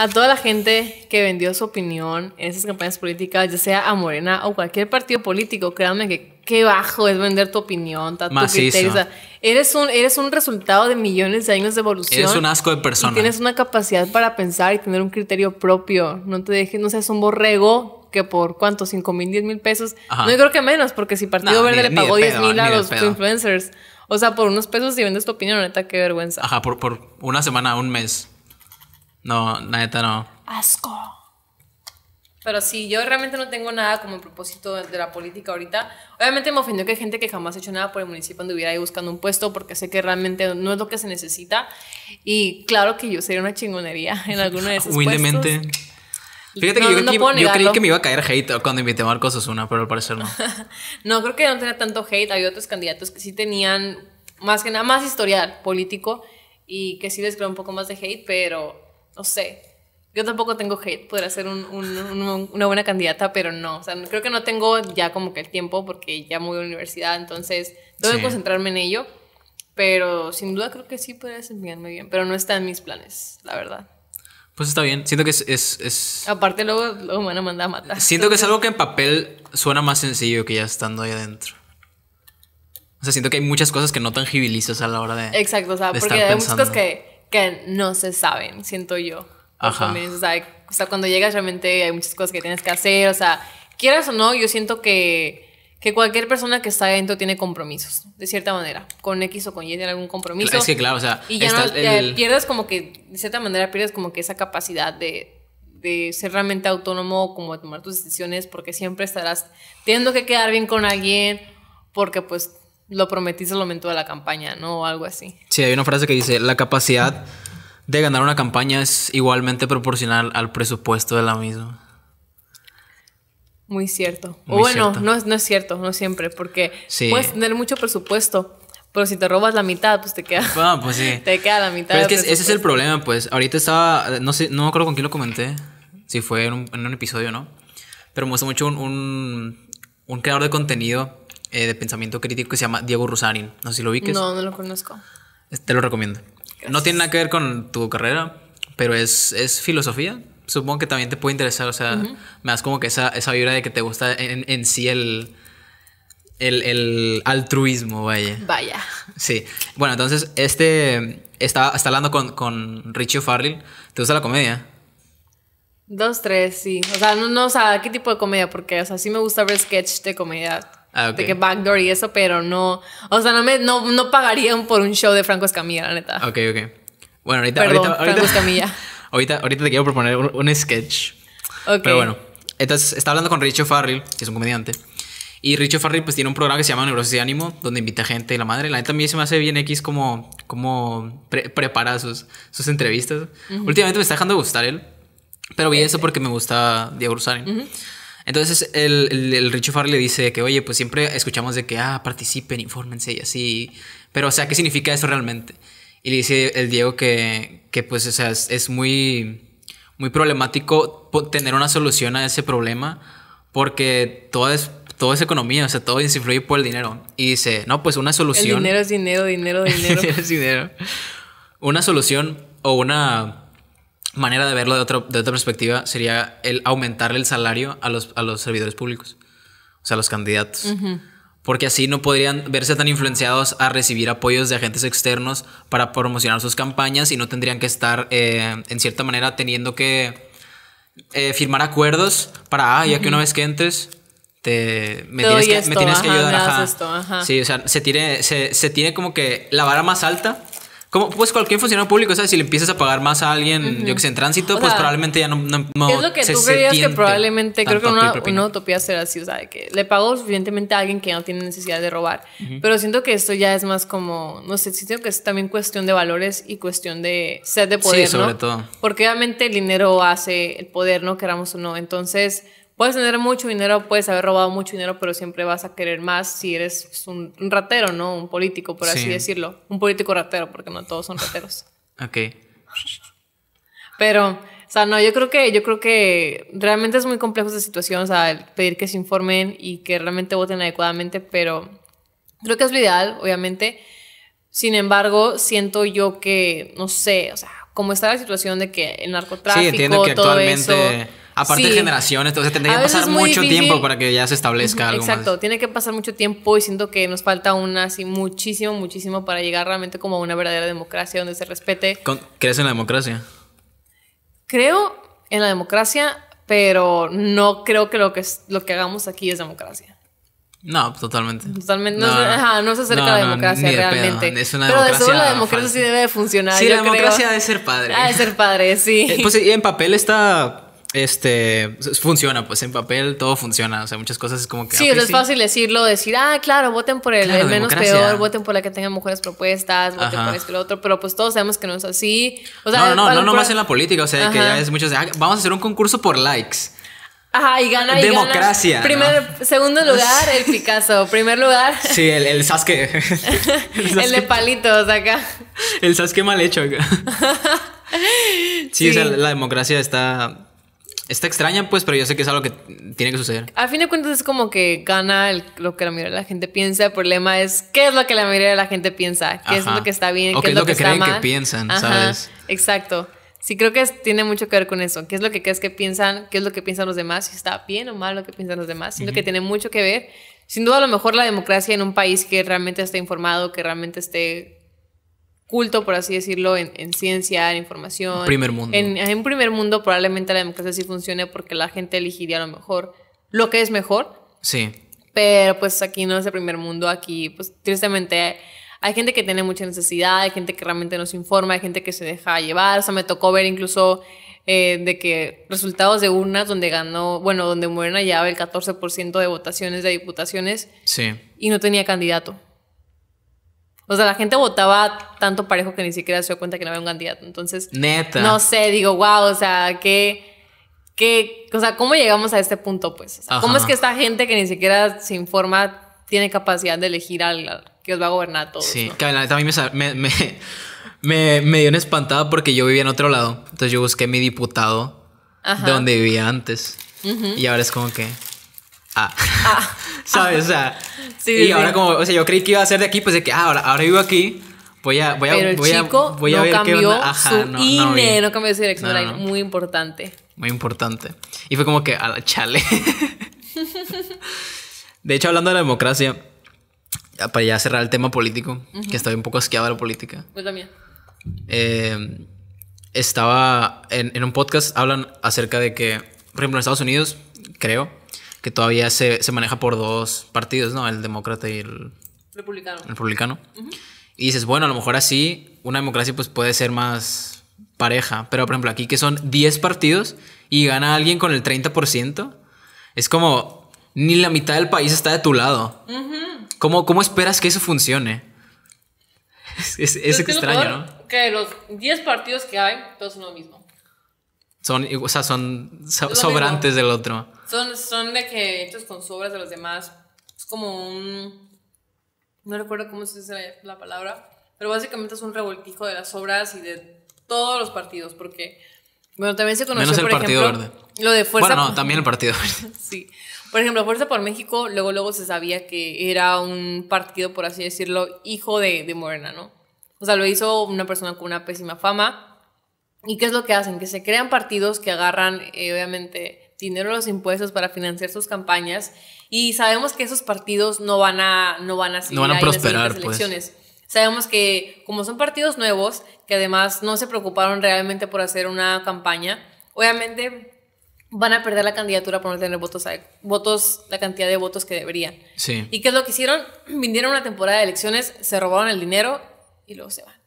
a toda la gente que vendió su opinión en esas campañas políticas, ya sea a Morena o cualquier partido político, créanme que qué bajo es vender tu opinión, tu criterio. eres, un, eres un resultado de millones de años de evolución. Eres un asco de persona. tienes una capacidad para pensar y tener un criterio propio. No te dejes, no seas un borrego que por cuánto, 5 mil, 10 mil pesos. No, yo creo que menos, porque si Partido Verde le pagó 10 mil a los influencers, o sea, por unos pesos si vendes tu opinión, neta, qué vergüenza. Ajá, por, por una semana, un mes. No, neta no. Asco. Pero sí, yo realmente no tengo nada como propósito de, la política ahorita. Obviamente me ofendió que hay gente que jamás ha hecho nada por el municipio anduviera ahí buscando un puesto porque sé que realmente no es lo que se necesita. Y claro que yo sería una chingonería en alguno de esos cosas. puestos. Fíjate que yo, que, yo, creí que, me iba a caer hate cuando invité a Marcos Osuna, pero al parecer no. no, creo que no tenía tanto hate. Había otros candidatos que sí tenían más que nada más historial político y que sí les creó un poco más de hate, pero no sé. Yo tampoco tengo hate, podría ser una buena candidata, pero no. O sea, creo que no tengo ya como que el tiempo porque ya voy a universidad, entonces tengo que concentrarme en ello. Pero sin duda creo que sí podría muy bien, pero no está en mis planes, la verdad. Pues está bien, siento que es... es, Aparte luego, luego, me van a mandar a matar. Siento que es algo que en papel suena más sencillo que ya estando ahí adentro. O sea, siento que hay muchas cosas que no tangibilizas a la hora de... Exacto, o sea, porque hay muchas cosas que que no se saben, siento yo. Ajá. O sea, cuando llegas realmente hay muchas cosas que tienes que hacer, o sea, quieras o no, yo siento que, que cualquier persona que está dentro tiene compromisos, de cierta manera, con X o con Y tiene algún compromiso. Es que claro, o sea, y ya, no, pierdes como que, de cierta manera, pierdes como que esa capacidad de, de ser realmente autónomo, como de tomar tus decisiones, porque siempre estarás teniendo que quedar bien con alguien, porque pues lo prometiste al momento de la campaña, ¿no? O algo así. Sí, hay una frase que dice, la capacidad de ganar una campaña es igualmente proporcional al presupuesto de la misma. Muy cierto. o bueno, No, es, no es cierto, no siempre, porque puedes tener mucho presupuesto, pero si te robas la mitad, pues te queda. Ah, pues sí. Te queda la mitad. es que ese es el problema, pues. Ahorita estaba, no sé, no me acuerdo con quién lo comenté, si fue en un, en un episodio, ¿no? Pero me gustó mucho un, un creador de contenido eh, de pensamiento crítico que se llama Diego Rusarin. No sé si lo viste No, no lo conozco. Te lo recomiendo. No tiene nada que ver con tu carrera, pero es, filosofía. Supongo que también te puede interesar, o sea, me das como que esa, vibra de que te gusta en, sí el, el, altruismo, vaya. Vaya. Sí. Bueno, entonces, este está, hablando con, con Richie Farrell. ¿Te gusta la comedia? Dos, tres, sí. O sea, no, no, o sea, ¿qué tipo de comedia? Porque, o sea, sí me gusta ver sketch de comedia Ah, De que backdoor y eso, pero no. O sea, no, me, no, no pagarían por un show de Franco Escamilla, la neta. Ok, ok. Bueno, ahorita. ahorita, Franco Escamilla. ahorita, te quiero proponer un, sketch. Ok. Pero bueno. Entonces, está hablando con Richo Farrell, que es un comediante. Y Richo Farrell, pues tiene un programa que se llama Neurosis de Ánimo, donde invita gente y la madre. La neta a mí se me hace bien X como, como prepara sus, sus entrevistas. Últimamente me está dejando de gustar él. Pero vi eso porque me gusta Diego Rosario. Entonces el, el, el Richie le dice que, oye, pues siempre escuchamos de que, ah, participen, infórmense y así. Pero, o sea, ¿qué significa eso realmente? Y le dice el Diego que, pues, o sea, es, muy, muy problemático tener una solución a ese problema porque todo es, toda es economía, o sea, todo se influye por el dinero. Y dice, no, pues una solución... El dinero es dinero, dinero, dinero. dinero dinero. Una solución o una manera de verlo de, de otra perspectiva sería el aumentarle el salario a los, a los servidores públicos, o sea, a los candidatos. Porque así no podrían verse tan influenciados a recibir apoyos de agentes externos para promocionar sus campañas y no tendrían que estar, eh, en cierta manera, teniendo que eh, firmar acuerdos para, ah, ya que una vez que entres, te, me, tienes que, esto, ayudar. Sí, o sea, se tiene, se, se tiene como que la vara más alta como, pues cualquier funcionario público, ¿sabes? Si le empiezas a pagar más a alguien, yo que sé, en tránsito, pues probablemente ya no, no, Es lo que tú creías que probablemente, creo que una, una, utopía será así, o sea, que le pago suficientemente a alguien que no tiene necesidad de robar. Pero siento que esto ya es más como, no sé, siento que es también cuestión de valores y cuestión de sed de poder, sí, sobre ¿no? todo. Porque obviamente el dinero hace el poder, ¿no? Queramos o no. Entonces, Puedes tener mucho dinero, puedes haber robado mucho dinero, pero siempre vas a querer más si eres un, ratero, ¿no? Un político, por así decirlo. Un político ratero, porque no todos son rateros. ok. Pero, o sea, no, yo creo que, yo creo que realmente es muy complejo esta situación, o sea, pedir que se informen y que realmente voten adecuadamente, pero creo que es lo ideal, obviamente. Sin embargo, siento yo que, no sé, o sea, como está la situación de que el narcotráfico, sí, entiendo que todo eso Aparte de generaciones, entonces tendría que pasar mucho tiempo para que ya se establezca algo. Exacto, tiene que pasar mucho tiempo y siento que nos falta aún así muchísimo, muchísimo para llegar realmente como a una verdadera democracia donde se respete. ¿Crees en la democracia? Creo en la democracia, pero no creo que lo que, lo que hagamos aquí es democracia. No, pues, totalmente. Totalmente. No, no, ajá, no se acerca a la democracia realmente. es una Pero de eso la democracia sí debe de funcionar. Sí, la democracia creo. debe ser padre. Ah, de ser padre, sí. Eh, pues en papel está este, funciona, pues en papel todo funciona, o sea, muchas cosas es como que... Sí, es fácil decirlo, decir, ah, claro, voten por el, menos peor, voten por la que tenga mejores propuestas, voten por esto y lo otro, pero pues todos sabemos que no es así. O no, no, no, no más en la política, o sea, que ya es muchos, ah, vamos a hacer un concurso por likes. Ajá, y gana. Democracia. Y gana. Primer, Segundo lugar, el Picasso. Primer lugar. Sí, el, el Sasuke. el, de palitos acá. El Sasuke mal hecho acá. Sí, sí, o sea, la democracia está Está extraña, pues, pero yo sé que es algo que tiene que suceder. A fin de cuentas es como que gana lo que la mayoría de la gente piensa. El problema es qué es lo que la mayoría de la gente piensa, qué es lo que está bien, qué es lo, que, creen que piensan, ¿sabes? Exacto. Sí, creo que tiene mucho que ver con eso. ¿Qué es lo que crees que piensan? ¿Qué es lo que piensan los demás? Si está bien o mal lo que piensan los demás. Siento que tiene mucho que ver. Sin duda, a lo mejor la democracia en un país que realmente esté informado, que realmente esté culto, por así decirlo, en, ciencia, en información. Primer mundo. En, un primer mundo probablemente la democracia sí funcione porque la gente elegiría a lo mejor lo que es mejor. Sí. Pero pues aquí no es el primer mundo, aquí pues tristemente hay gente que tiene mucha necesidad, hay gente que realmente nos informa, hay gente que se deja llevar, o sea, me tocó ver incluso eh, de que resultados de urnas donde ganó, bueno, donde mueren allá el 14% de votaciones de diputaciones sí. y no tenía candidato. O sea, la gente votaba tanto parejo que ni siquiera se dio cuenta que no había un candidato. Entonces, No sé, digo, wow, o sea, qué, qué, o sea, ¿cómo llegamos a este punto, pues? ¿Cómo es que esta gente que ni siquiera se informa tiene capacidad de elegir al que os va a gobernar a todos? Sí, que a mí me, me, me, dio una espantada porque yo vivía en otro lado. Entonces yo busqué mi diputado de donde vivía antes. Y ahora es como que. ah. ah. ¿Sabes? O sea, y ahora como, o sea, yo creí que iba a ser de aquí, pues de que ah, ahora, ahora vivo aquí. Voy a, voy a, Pero el voy a, voy a no ver cambió qué Ajá, su no, INE, no, no, cambió dirección muy importante. Muy importante. Y fue como que a la chale. de hecho, hablando de la democracia, para ya cerrar el tema político, que estoy un poco asqueado de la política. Pues también. Eh, estaba en, en, un podcast, hablan acerca de que, por ejemplo, en Estados Unidos, creo, que todavía se, maneja por dos partidos, ¿no? El demócrata y el republicano. republicano. Y dices, bueno, a lo mejor así una democracia pues puede ser más pareja, pero por ejemplo aquí que son 10 partidos y gana alguien con el 30%, es como ni la mitad del país está de tu lado. ¿Cómo, esperas que eso funcione? Es, extraño, ¿no? Que los 10 partidos que hay, todos son lo mismo. Son, o sea, son sobrantes del otro. Son, de que hechos con sobras de los demás. Es como un. No recuerdo cómo se dice la palabra. Pero básicamente es un revoltijo de las obras y de todos los partidos. Porque. Bueno, también se conoce Menos el Partido Verde. Lo de Fuerza Bueno, también el Partido Verde. sí. Por ejemplo, Fuerza por México, luego luego se sabía que era un partido, por así decirlo, hijo de, de Morena, ¿no? O sea, lo hizo una persona con una pésima fama. ¿Y qué es lo que hacen? Que se crean partidos que agarran, eh, obviamente, dinero los impuestos para financiar sus campañas y sabemos que esos partidos no van a no van a, van prosperar las pues. elecciones. Sabemos que como son partidos nuevos, que además no se preocuparon realmente por hacer una campaña, obviamente van a perder la candidatura por no tener votos, votos la cantidad de votos que deberían. Sí. ¿Y qué es lo que hicieron? Vinieron una temporada de elecciones, se robaron el dinero y luego se van.